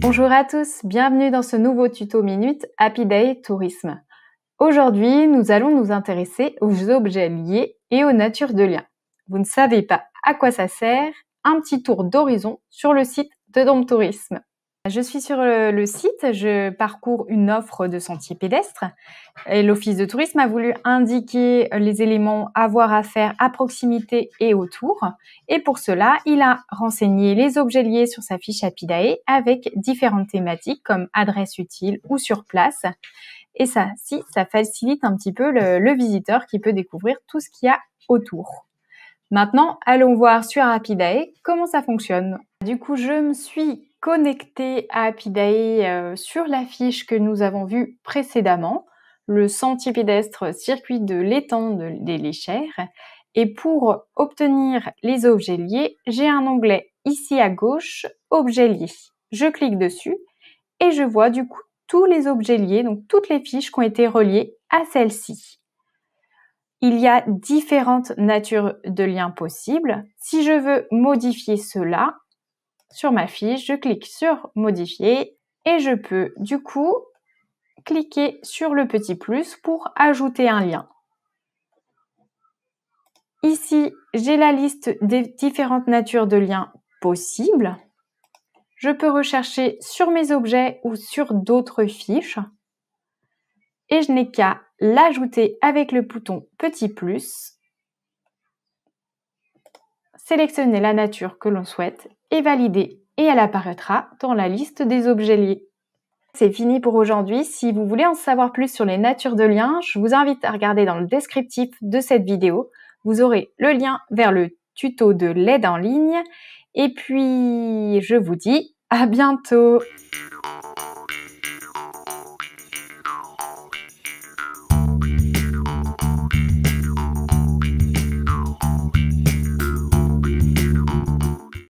Bonjour à tous, bienvenue dans ce nouveau tuto minute Happy Day Tourisme. Aujourd'hui, nous allons nous intéresser aux objets liés et aux natures de liens. Vous ne savez pas à quoi ça sert Un petit tour d'horizon sur le site de Dom Tourisme. Je suis sur euh, le site, je parcours une offre de sentier pédestre. et l'Office de tourisme a voulu indiquer les éléments à voir à faire à proximité et autour. Et pour cela, il a renseigné les objets liés sur sa fiche Apidae avec différentes thématiques comme adresse utile ou sur place. Et ça, si, ça facilite un petit peu le, visiteur qui peut découvrir tout ce qu'il y a autour. Maintenant, allons voir sur Apidae comment ça fonctionne. Du coup, je me suis connecter à Apidae euh, sur la fiche que nous avons vue précédemment, le pédestre circuit de l'étang de, des Léchères. Et pour obtenir les objets liés, j'ai un onglet ici à gauche, objets liés. Je clique dessus et je vois du coup tous les objets liés, donc toutes les fiches qui ont été reliées à celle-ci. Il y a différentes natures de liens possibles. Si je veux modifier cela, sur ma fiche, je clique sur modifier et je peux du coup cliquer sur le petit plus pour ajouter un lien. Ici, j'ai la liste des différentes natures de liens possibles. Je peux rechercher sur mes objets ou sur d'autres fiches. Et je n'ai qu'à l'ajouter avec le bouton petit plus sélectionnez la nature que l'on souhaite et validez et elle apparaîtra dans la liste des objets liés. C'est fini pour aujourd'hui. Si vous voulez en savoir plus sur les natures de liens, je vous invite à regarder dans le descriptif de cette vidéo. Vous aurez le lien vers le tuto de l'aide en ligne. Et puis, je vous dis à bientôt